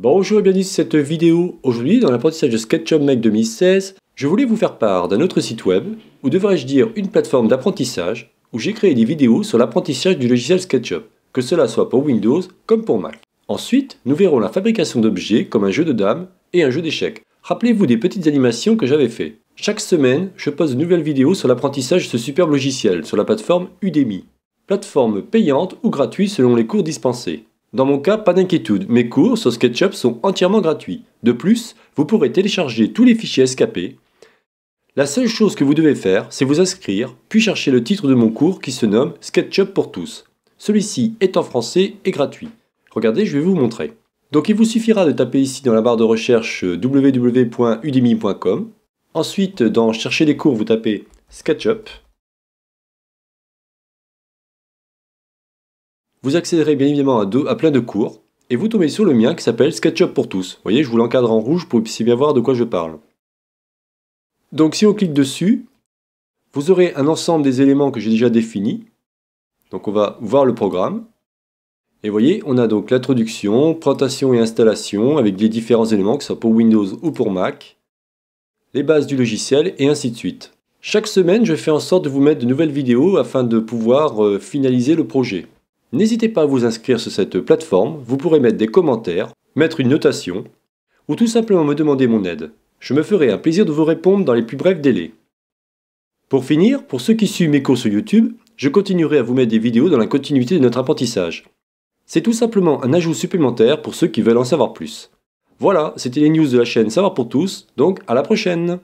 Bonjour et bienvenue sur cette vidéo. Aujourd'hui, dans l'apprentissage de SketchUp Mac 2016, je voulais vous faire part d'un autre site web, ou devrais-je dire une plateforme d'apprentissage, où j'ai créé des vidéos sur l'apprentissage du logiciel SketchUp, que cela soit pour Windows comme pour Mac. Ensuite, nous verrons la fabrication d'objets comme un jeu de dames et un jeu d'échecs. Rappelez-vous des petites animations que j'avais faites. Chaque semaine, je pose de nouvelles vidéos sur l'apprentissage de ce superbe logiciel sur la plateforme Udemy, plateforme payante ou gratuite selon les cours dispensés. Dans mon cas, pas d'inquiétude, mes cours sur SketchUp sont entièrement gratuits. De plus, vous pourrez télécharger tous les fichiers SKP. La seule chose que vous devez faire, c'est vous inscrire, puis chercher le titre de mon cours qui se nomme SketchUp pour tous. Celui-ci est en français et gratuit. Regardez, je vais vous montrer. Donc il vous suffira de taper ici dans la barre de recherche www.udemy.com. Ensuite, dans Chercher des cours, vous tapez SketchUp. Vous accéderez bien évidemment à, deux, à plein de cours, et vous tombez sur le mien qui s'appelle SketchUp pour tous. Vous voyez, je vous l'encadre en rouge pour que vous puissiez bien voir de quoi je parle. Donc si on clique dessus, vous aurez un ensemble des éléments que j'ai déjà définis. Donc on va voir le programme. Et vous voyez, on a donc l'introduction, présentation et installation avec les différents éléments, que ce soit pour Windows ou pour Mac, les bases du logiciel et ainsi de suite. Chaque semaine, je fais en sorte de vous mettre de nouvelles vidéos afin de pouvoir euh, finaliser le projet. N'hésitez pas à vous inscrire sur cette plateforme, vous pourrez mettre des commentaires, mettre une notation, ou tout simplement me demander mon aide. Je me ferai un plaisir de vous répondre dans les plus brefs délais. Pour finir, pour ceux qui suivent mes cours sur YouTube, je continuerai à vous mettre des vidéos dans la continuité de notre apprentissage. C'est tout simplement un ajout supplémentaire pour ceux qui veulent en savoir plus. Voilà, c'était les news de la chaîne Savoir pour tous, donc à la prochaine